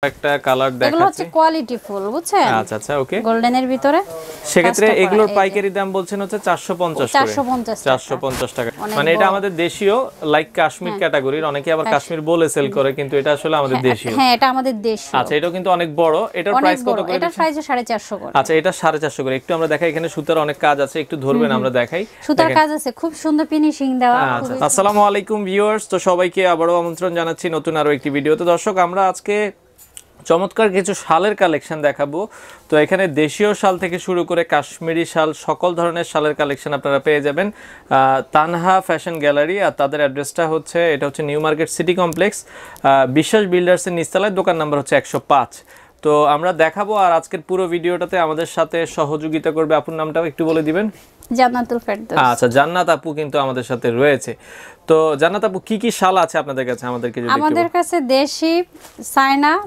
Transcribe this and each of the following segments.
আচ্ছা, আচ্ছা, পাইকারি দাম বলছেন হচ্ছে টাকা মানে এটা আমাদের দেশীয় লাইক কাশ্মীর হ্যাঁ। অনেকে আবার কাশ্মীর বলে সেল করে কিন্তু এটা আসলে হ্যাঁ, হ্যাঁ, আচ্ছা, কিন্তু অনেক বড় আচ্ছা এটা করে একটু আমরা দেখাই এখানে সুতার অনেক কাজ আছে একটু ধরবেন আমরা দেখাই সুতার কাজ আছে খুব সুন্দর ফিনিশিং দেওয়া আসসালামু আলাইকুম তো সবাইকে আবারও আমন্ত্রণ জানাচ্ছি নতুন আরো একটি তো দর্শক আমরা আজকে চমৎকার কিছু শালের কালেকশন দেখাবো তো এখানে দেশীয় শাল থেকে শুরু করে কাশ্মীরি শাল সকল ধরনের শালের কালেকশন আপনারা পেয়ে যাবেন তানহা ফ্যাশন গ্যালারি আর তাদের অ্যাড্রেসটা হচ্ছে এটা হচ্ছে নিউ মার্কেট সিটি কমপ্লেক্স বিশ্বাস বিল্ডার্সের নিস্তালায় দোকান নাম্বার হচ্ছে একশো তো আমরা দেখাবো আর আজকের পুরো ভিডিওটাতে আমাদের সাথে সহযোগিতা করবে আপনার নামটাও একটু বলে দিবেন জান্নাতুল ফেরদৌস আচ্ছা জান্নাত আপু কিন্তু আমাদের সাথে রয়েছে তো জান্নাত আপু কি কি শাল আছে আপনাদের কাছে আমাদেরকে যদি আমাদের কাছে দেশি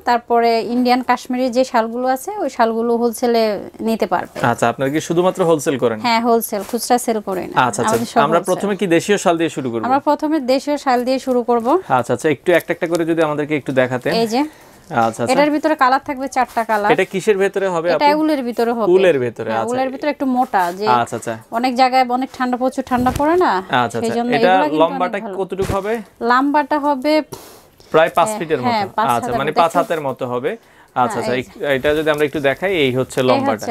তারপরে ইন্ডিয়ান কাশ্মীরি যে শালগুলো আছে ওই শালগুলো হোলসেলে নিতে পারবে আচ্ছা আপনারা কি শুধুমাত্র হোলসেল করেন হ্যাঁ হোলসেল খুচরা সেল করেন আচ্ছা আচ্ছা আমরা প্রথমে কি দেশীয় শাল দিয়ে শুরু করব আমরা প্রথমে দেশীয় শাল দিয়ে শুরু করব আচ্ছা আচ্ছা একটু একটা একটা করে যদি আমাদেরকে একটু দেখাতেন এই যে আচ্ছা, আচ্ছা। হ্যাঁ, আচ্ছা। মোটা অনেক জায়গায় অনেক ঠান্ডা প্রচুর ঠান্ডা পড়ে না আচ্ছা আচ্ছা লম্বাটা কতটুকু হবে লম্বাটা হবে প্রায় পাঁচ হ্যাঁ, ফিটের হ্যাঁ, মতো আচ্ছা মানে পাঁচ হাতের মতো হবে আচ্ছা আচ্ছা হ্যাঁ, এটা যদি আমরা একটু দেখাই এই হচ্ছে লম্বাটা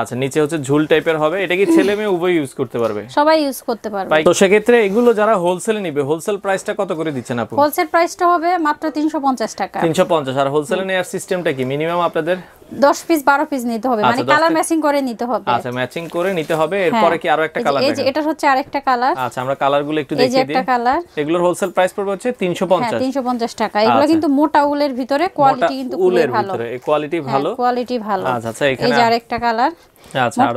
আচ্ছা নিচে হচ্ছে ঝুল টাইপের হবে এটা কি ছেলে মেয়ে উভয় ইউজ করতে পারবে সবাই ইউজ করতে পারবে তো সেক্ষেত্রে এগুলো যারা হোলসেলে নিবে হোলসেল প্রাইসটা কত করে দিচ্ছেন আপু হোলসেল প্রাইসটা হবে মাত্র 350 টাকা 350 আর হোলসেলে নেওয়ার সিস্টেমটা কি মিনিমাম আপনাদের 10 পিস 12 পিস নিতে হবে আচ্ছা, মানে কালার ম্যাচিং করে নিতে হবে আচ্ছা ম্যাচিং করে নিতে হবে হ্যাঁ। এরপরে কি আরো একটা কালার এই যে এটা হচ্ছে আরেকটা কালার আচ্ছা আমরা কালারগুলো একটু দেখিয়ে দিই এই যে একটা কালার এগুলোর হোলসেল প্রাইস পড়বে হচ্ছে 350 হ্যাঁ 350 টাকা এগুলো আচ্ছা। কিন্তু মোটা উলের ভিতরে কোয়ালিটি কিন্তু খুবই ভালো উলের ভিতরে কোয়ালিটি হ্যাঁ, ভালো কোয়ালিটি ভালো আচ্ছা আচ্ছা এখানে এই যে আরেকটা কালার আচ্ছা হ্যাঁ।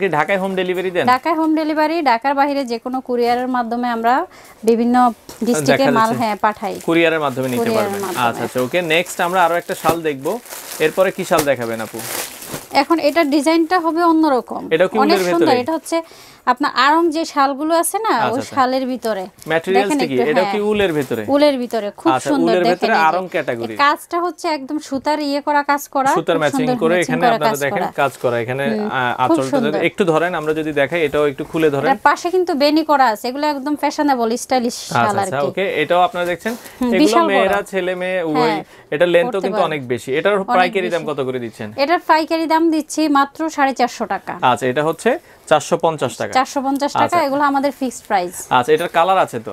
কি ঢাকায় হোম ডেলিভারি ঢাকায় হোম ডেলিভারি ঢাকার বাইরে মাধ্যমে আমরা বিভিন্ন হ্যাঁ পাঠাই মাধ্যমে নিতে পারবেন আচ্ছা ওকে আচ্ছা, নেক্সট আমরা আরো একটা শাল দেখবো এরপরে কি শাল দেখাবেন আপু এখন এটা ডিজাইনটা হবে অন্যরকম অনেক সুন্দর এটা হচ্ছে আপনার আরং যে শালগুলো আছে না আচ্ছা, ওই আচ্ছা। শালের ভিতরে ম্যাটেরিয়ালস কি এটা কি হ্যাঁ। উলের ভিতরে উলের ভিতরে খুব আচ্ছা, সুন্দর দেখেন আরং ক্যাটাগরি কাজটা হচ্ছে একদম সুতার ইয়ে করা কাজ করা সুতার ম্যাচিং করে এখানে আপনারা দেখেন কাজ করা এখানে আঁচলটা একটু ধরেন আমরা যদি দেখাই এটাও একটু খুলে ধরেন এর পাশে কিন্তু বেনি করা আছে এগুলো একদম ফ্যাশনেবল স্টাইলিশ শাল আর কি ওকে এটাও আপনারা দেখছেন এগুলো মেয়েরা ছেলে মেয়ে উভয় হ্যাঁ, এটা লেন্থও কিন্তু অনেক বেশি এটার পাইকারি দাম কত করে দিচ্ছেন এটার পাইকারি দাম দাম দিচ্ছি মাত্র সাড়ে চারশো টাকা আচ্ছা এটা হচ্ছে চারশো পঞ্চাশ টাকা চারশো পঞ্চাশ টাকা আচ্ছা। এগুলো আমাদের ফিক্সড প্রাইস আচ্ছা এটার কালার আছে তো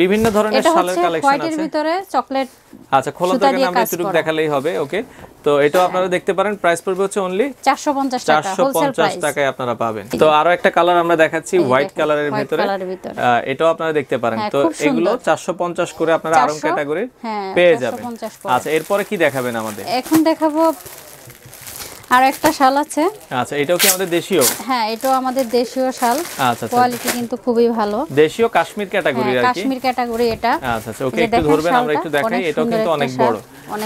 বিভিন্ন ধরনের শালের কালেকশন আছে ভিতরে চকলেট আচ্ছা খোলা থেকে আমরা একটু দেখালেই হবে ওকে তো হ্যাঁ। এটাও আপনারা দেখতে পারেন প্রাইস হ্যাঁ, পড়বে হচ্ছে অনলি 450 টাকা আপনারা পাবেন তো আরো একটা কালার আমরা দেখাচ্ছি হোয়াইট কালারের ভিতরে এটাও আপনারা দেখতে পারেন তো এগুলো 450 করে আপনারা আরাম ক্যাটাগরি পেয়ে যাবেন আচ্ছা এরপরে কি দেখাবেন আমাদের এখন দেখাবো আর একটা শাল আছে আচ্ছা এটাও কি আমাদের দেশীয় হ্যাঁ এটাও আমাদের দেশীয় শাল আচ্ছা কোয়ালিটি আচ্ছা, আচ্ছা। কিন্তু খুবই ভালো দেশীয় কাশ্মীর ক্যাটাগরি আর কি কাশ্মীর ক্যাটাগরি এটা আচ্ছা, আচ্ছা ওকে একটু ধরবেন আমরা একটু দেখাই এটাও কিন্তু অনেক বড়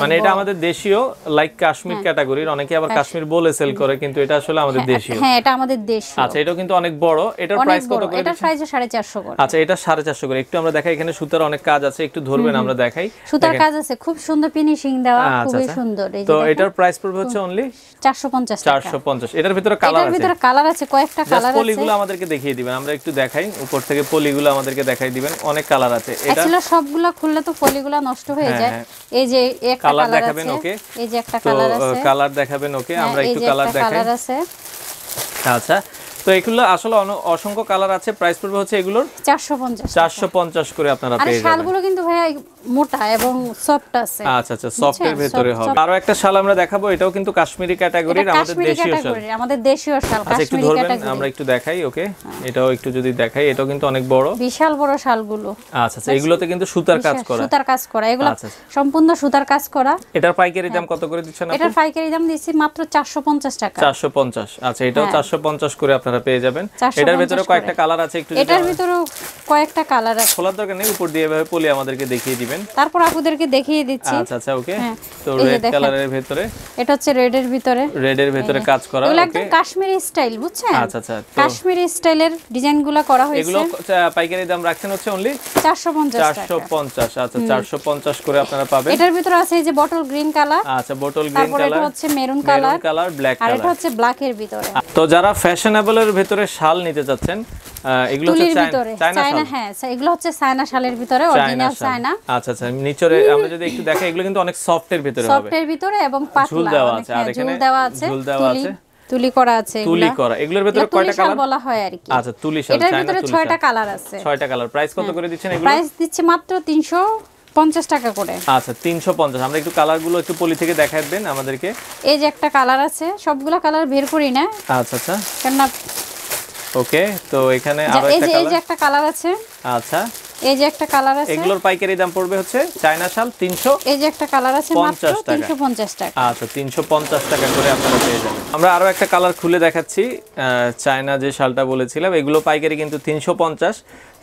মানে এটা আমাদের দেশীয় লাইক কাশ্মীর ক্যাটাগরির অনেকে আবার কাশ্মীর বলে সেল করে কিন্তু এটা আসলে আমাদের হ্যাঁ, দেশীয় হ্যাঁ এটা আমাদের দেশীয় আচ্ছা এটাও কিন্তু অনেক বড় এটার প্রাইস কত করে এটা প্রাইস 450 করে আচ্ছা এটা 450 করে একটু আমরা দেখাই এখানে সুতার অনেক কাজ আছে একটু ধরবেন আমরা দেখাই সুতার কাজ আছে খুব সুন্দর ফিনিশিং দেওয়া আচ্ছা, খুবই আচ্ছা। সুন্দর এই তো এটার প্রাইস পড়বে হচ্ছে অনলি 450 450 এটার ভিতরে কালার আছে এটার ভিতরে কালার আছে কয়েকটা কালার আছে পলিগুলো আমাদেরকে দেখিয়ে দিবেন আমরা একটু দেখাই উপর থেকে পলিগুলো আমাদেরকে দেখাই দিবেন অনেক কালার আছে এটা আসলে সবগুলা খুললে তো পলিগুলো নষ্ট হয়ে হ্যাঁ, যায় হ্যাঁ। এই যে কালার দেখাবেন ওকে এই যে একটা কালার আছে কালার দেখাবেন ওকে হ্যাঁ, আমরা একটু কালার দেখাই আচ্ছা তো এগুলো আসলে অসংখ্য কালার আছে প্রাইস পড়বে হচ্ছে এগুলোর 450 450 করে আপনারা পেয়ে যাবেন আর শালগুলো কিন্তু মোটা এবং সফট আছে আচ্ছা আচ্ছা ভিতরে হবে আরো একটা শাল আমরা দেখাবো এটাও কিন্তু কাশ্মীরি ক্যাটাগরির আমাদের দেশীয় শাল আমাদের দেশীয় শাল কাশ্মীরি ক্যাটাগরি আমরা একটু দেখাই ওকে হ্যাঁ। এটাও একটু যদি দেখাই এটাও কিন্তু অনেক বড় বিশাল বড় শালগুলো আচ্ছা আচ্ছা এগুলোতে কিন্তু সুতার কাজ করা সুতার কাজ করা এগুলো আচ্ছা, আচ্ছা। সম্পূর্ণ সুতার কাজ করা এটার পাইকারি দাম হ্যাঁ। কত করে দিচ্ছেন আপনি এটার পাইকারি দাম দিচ্ছি মাত্র 450 টাকা 450 আচ্ছা এটাও 450 হ্যাঁ। করে আপনারা আপনারা পেয়ে যাবেন এটার ভিতরে কয়েকটা কালার আছে একটু এটার ভিতরে কয়েকটা কালার আছে খোলার দরকার নেই উপর দিয়ে এভাবে পলি আমাদেরকে দেখিয়ে দিবেন তারপর আপুদেরকে দেখিয়ে দিচ্ছি আচ্ছা আচ্ছা ওকে হ্যাঁ, তো রেড কালারের ভিতরে এটা হচ্ছে রেড এর ভিতরে রেড এর ভিতরে কাজ করা ওকে একদম কাশ্মীরি স্টাইল বুঝছেন আচ্ছা আচ্ছা কাশ্মীরি স্টাইলের ডিজাইনগুলো করা হয়েছে এগুলো আচ্ছা, পাইকারি দাম রাখছেন হচ্ছে অনলি 450 450 আচ্ছা 450 করে আপনারা পাবেন এটার ভিতরে আছে এই যে বটল গ্রিন কালার আচ্ছা বটল গ্রিন কালার তারপর এটা হচ্ছে maroon colour maroon colour black colour আর এটা হচ্ছে ব্ল্যাক এর ভিতরে তো যারা ফ্যাশনেবল এগুলোর ভেতরে শাল নিতে যাচ্ছেন এগুলো হচ্ছে চায়না হ্যাঁ এগুলো হচ্ছে চায়না শালের ভিতরে অরিজিনাল চায়না আচ্ছা আচ্ছা নিচরে আমরা যদি একটু দেখা এগুলো কিন্তু অনেক সফট এর ভিতরে হবে সফট এর ভিতরে এবং পাতলা ঝুল দেওয়া আছে আর হ্যাঁ, এখানে ঝুল দেওয়া আছে ঝুল দেওয়া আছে তুলি করা আছে তুলি করা এগুলোর ভিতরে কয়টা কালার বলা হয় আর কি আচ্ছা তুলি শাল এটার ভিতরে 6টা কালার আছে 6টা কালার প্রাইস কত হ্যাঁ। করে দিচ্ছেন এগুলো প্রাইস দিচ্ছে মাত্র 300 50 টাকা করে আচ্ছা 350 আমরা একটু একটু পলি থেকে দেখায় দেন আমাদেরকে এই যে একটা কালার আছে কালার বের করি না আচ্ছা আচ্ছা ওকে তো এখানে আরো একটা কালার এই যে একটা কালার আছে আচ্ছা এই যে একটা কালার আছে এগুলোর পাইকারি দাম পড়বে হচ্ছে চায়না শাল 300 এই যে একটা কালার আছে মাত্র 350 টাকা আচ্ছা 350 টাকা করে আপনারা পেয়ে যাবেন আমরা আরো একটা কালার খুলে দেখাচ্ছি চায়না যে শালটা বলেছিলাম এগুলো পাইকারি কিন্তু 350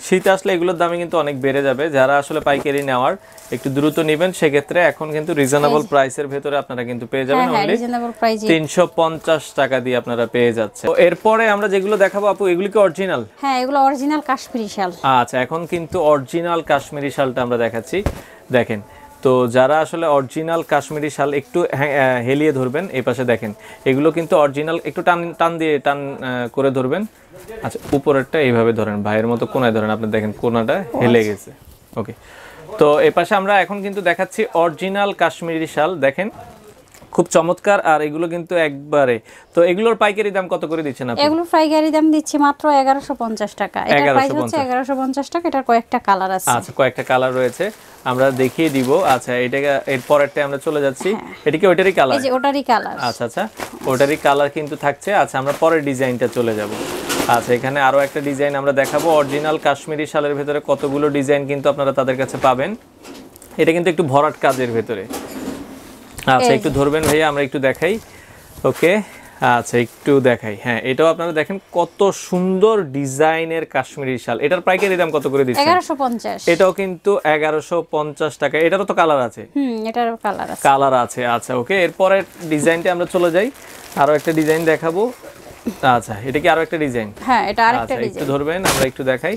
শীত আসলে এগুলোর দামে কিন্তু অনেক বেড়ে যাবে যারা আসলে পাইকারি নেওয়ার একটু দ্রুত নেবেন সেক্ষেত্রে এখন কিন্তু রিজনেবল প্রাইসের হ্যাঁ। ভেতরে আপনারা কিন্তু পেয়ে যাবেন হ্যাঁ, হ্যাঁ, তিনশো পঞ্চাশ টাকা দিয়ে আপনারা পেয়ে যাচ্ছে তো এরপরে আমরা যেগুলো দেখাবো আপু এগুলি কি অরিজিনাল হ্যাঁ এগুলো অরিজিনাল কাশ্মীরি শাল আচ্ছা এখন কিন্তু অরিজিনাল কাশ্মীরি শালটা আমরা দেখাচ্ছি দেখেন তো যারা আসলে অরিজিনাল কাশ্মীরি শাল একটু হ্যাঁ, হেলিয়ে ধরবেন এই পাশে দেখেন এগুলো কিন্তু অরিজিনাল একটু টান টান দিয়ে টান করে ধরবেন আচ্ছা উপরেরটা এইভাবে ধরেন ভাইয়ের মতো কোনায় ধরেন আপনি দেখেন কোনাটা হেলে আচ্ছা। গেছে ওকে তো এ পাশে আমরা এখন কিন্তু দেখাচ্ছি অরিজিনাল কাশ্মীরি শাল দেখেন খুব চমৎকার আর এগুলো কিন্তু একবারে তো এগুলোর পাইকারি দাম কত করে দিচ্ছেন আপনি এগুলো পাইকারি দাম দিচ্ছি মাত্র 1150 টাকা এটা প্রাইস হচ্ছে 1150 টাকা এটার কয়েকটা কালার আছে আচ্ছা কয়েকটা কালার রয়েছে আমরা দেখিয়ে দিব আচ্ছা এটা এর পরেরটা আমরা চলে যাচ্ছি হ্যাঁ। এটা কি ওটারই কালার এই যে ওটারই কালার আচ্ছা আচ্ছা ওটারই কালার কিন্তু থাকছে আচ্ছা আমরা পরের ডিজাইনটা চলে যাব আচ্ছা এখানে আরো একটা ডিজাইন আমরা দেখাবো অরিজিনাল কাশ্মীরি শালের ভিতরে কতগুলো ডিজাইন কিন্তু আপনারা তাদের কাছে পাবেন এটা কিন্তু একটু ভরাট কাজের ভিতরে আচ্ছা একটু ধরবেন ভাইয়া আমরা একটু দেখাই ওকে আচ্ছা একটু দেখাই হ্যাঁ এটাও আপনারা দেখেন কত সুন্দর ডিজাইনের কাশ্মীরি শাল এটার পাইকারি দাম কত করে দিচ্ছেন 1150 এটাও কিন্তু 1150 টাকা এটারও তো কালার আছে হুম এটারও কালার আছে কালার আছে আচ্ছা ওকে এরপরে ডিজাইনটা আমরা চলে যাই আরো একটা ডিজাইন দেখাবো আচ্ছা এটা কি আরো একটা ডিজাইন হ্যাঁ এটা আরেকটা ডিজাইন আচ্ছা, একটু ধরবেন আমরা একটু দেখাই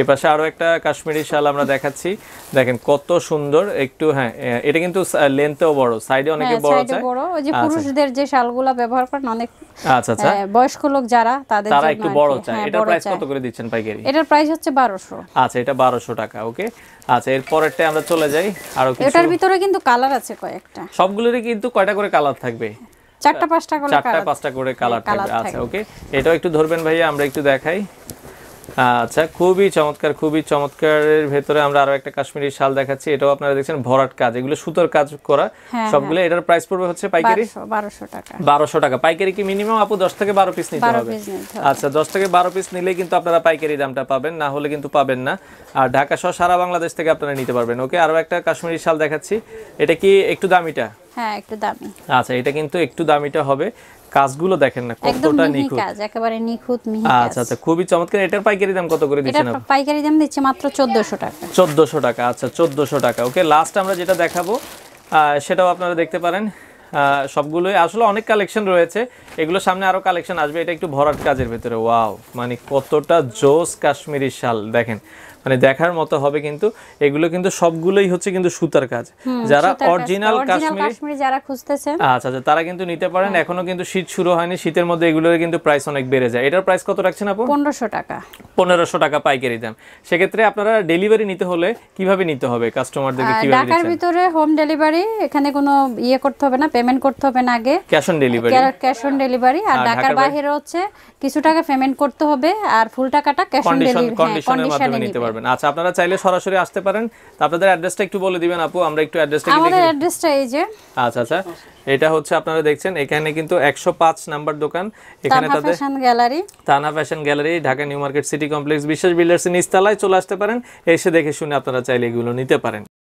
এই পাশে আরো একটা কাশ্মীরি শাল আমরা দেখাচ্ছি দেখেন কত সুন্দর একটু হ্যাঁ এটা কিন্তু লেন্থেও বড় সাইডে অনেকে হ্যাঁ, বড় চায় বড় ওই যে আচ্ছা, আচ্ছা। পুরুষদের যে শালগুলা ব্যবহার করেন অনেক আচ্ছা আচ্ছা বয়স্ক লোক যারা তাদের জন্য তারা একটু বড় চাই এটা প্রাইস কত করে দিচ্ছেন পাইকারি এটার প্রাইস হচ্ছে 1200 আচ্ছা এটা 1200 টাকা ওকে আচ্ছা এর পরেরটা আমরা চলে যাই আরো কিছু এটার ভিতরে কিন্তু কালার আছে কয়েকটা সবগুলোরই কিন্তু কয়টা করে কালার থাকবে চারটা পাঁচটা করে চারটা পাঁচটা করে কালার থাকবে আচ্ছা ওকে এটাও একটু ধরবেন ভাইয়া আমরা একটু দেখাই আচ্ছা খুবই চমৎকার খুবই চমৎকারের ভেতরে আমরা আরো একটা কাশ্মীরি শাল দেখাচ্ছি এটাও আপনারা দেখছেন ভরাট কাজ এগুলো সুতোর কাজ করা হ্যাঁ, সবগুলো হ্যাঁ। এটার প্রাইস পড়বে হচ্ছে পাইকারি 1200 টাকা 1200 টাকা পাইকারি কি মিনিমাম আপু 10 থেকে 12 পিস নিতে হবে আচ্ছা 10 থেকে 12 পিস নিলে কিন্তু আপনারা পাইকারি দামটা পাবেন না হলে কিন্তু পাবেন না আর ঢাকা সহ সারা বাংলাদেশ থেকে আপনারা নিতে পারবেন ওকে আরো একটা কাশ্মীরি শাল দেখাচ্ছি এটা কি একটু দামিটা হ্যাঁ একটু দামি আচ্ছা এটা কিন্তু একটু দামিটা হবে কাজগুলো দেখেন না কতটা নিখুত কাজ একেবারে নিখুত মিহি আচ্ছা, কাজ আচ্ছা আচ্ছা খুবই চমৎকার এটার পাইকারি দাম কত করে দিচ্ছেন এটা পাইকারি দাম দিচ্ছে মাত্র 1400 টাকা 1400 টাকা আচ্ছা 1400 টাকা ওকে লাস্ট আমরা যেটা দেখাবো সেটাও আপনারা দেখতে পারেন সবগুলোই আসলে অনেক কালেকশন রয়েছে এগুলো সামনে আরো কালেকশন আসবে এটা একটু ভরাট কাজের ভিতরে ওয়াও মানে কতটা জোস কাশ্মীরি শাল দেখেন মানে দেখার মতো হবে কিন্তু এগুলো কিন্তু সবগুলোই হচ্ছে কিন্তু সুতার কাজ যারা অরিজিনাল কাশ্মীরি যারা খুঁজতেছেন আচ্ছা আচ্ছা তারা কিন্তু নিতে পারেন হ্যাঁ। এখনো কিন্তু শীত শুরু হয়নি শীতের মধ্যে এগুলোর কিন্তু প্রাইস অনেক বেড়ে যায় এটার প্রাইস কত রাখছেন আপু 1500 টাকা 1500 টাকা পাইকারি দাম সেক্ষেত্রে আপনারা ডেলিভারি নিতে হলে কিভাবে নিতে হবে কাস্টমারদেরকে কিভাবে ঢাকার ভিতরে হোম ডেলিভারি এখানে কোনো ইয়ে করতে হবে না পেমেন্ট করতে হবে না আগে cash on delivery cash on delivery আর ঢাকার বাইরে হচ্ছে কিছু টাকা পেমেন্ট করতে হবে আর ফুল টাকাটা ক্যাশ অন ডেলিভারি কন্ডিশনের মাধ্যমে নিতে পারবেন পারবেন আচ্ছা আপনারা চাইলে সরাসরি আসতে পারেন আপনাদের অ্যাড্রেসটা একটু বলে দিবেন আপু আমরা একটু অ্যাড্রেসটা আমাদের অ্যাড্রেসটা এই যে আচ্ছা আচ্ছা এটা হচ্ছে আপনারা দেখছেন এখানে কিন্তু 105 নাম্বার দোকান এখানে তাদের ফ্যাশন গ্যালারি তানা fashion gallery Dhaka new market city complex বিশেষ বিল্ডার্স নিচতলায় চলে আসতে পারেন এসে দেখে শুনে আপনারা চাইলে এগুলো নিতে পারেন